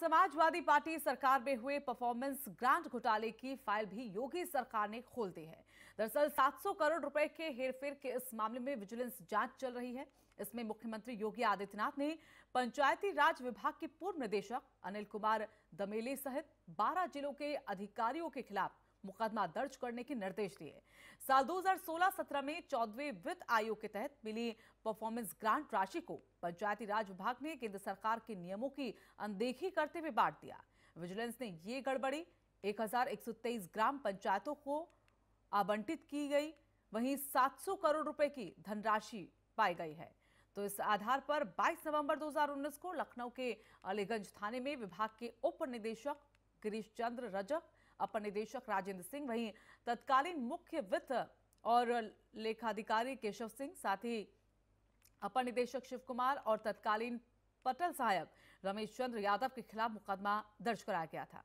Samajwadi party सरकार में हुए परफॉर्मेंस ग्रांट घोटाले की फाइल भी योगी सरकार ने खोल दी है दरअसल 700 करोड़ रुपए के हेरफेर के इस मामले में विजिलेंस जांच चल रही है इसमें मुख्यमंत्री योगी आदित्यनाथ ने पंचायती राज विभाग के पूर्व निदेशक अनिल कुमार दमेले सहित 12 जिलों के अधिकारियों के खिलाफ मुकदमा दर्ज करने के निर्देश दिए साल 2016-17 में चौदहवें वित्त आयोग के तहत मिली परफॉर्मेंस ग्रांट राशि को पंचायती राज विभाग ने केंद्र सरकार के नियमों की अनदेखी करते हुए बांट दिया विजिलेंस ने ये गड़बड़ी 1123 ग्राम पंचायतों को आवंटित की गई वहीं 700 करोड़ रुपए की धनराशि पाई गई है तो इस आधार पर 22 नवंबर 2019 को लखनऊ के अलीगंज थाने में विभाग के उप निदेशक गिरीश चंद्र रजक अपर निदेशक राजेंद्र सिंह वहीं तत्कालीन मुख्य वित्त और लेखाधिकारी केशव सिंह साथ ही अपर निदेशक शिव कुमार और तत्कालीन पटल सहायक रमेश चंद्र यादव के खिलाफ मुकदमा दर्ज कराया गया था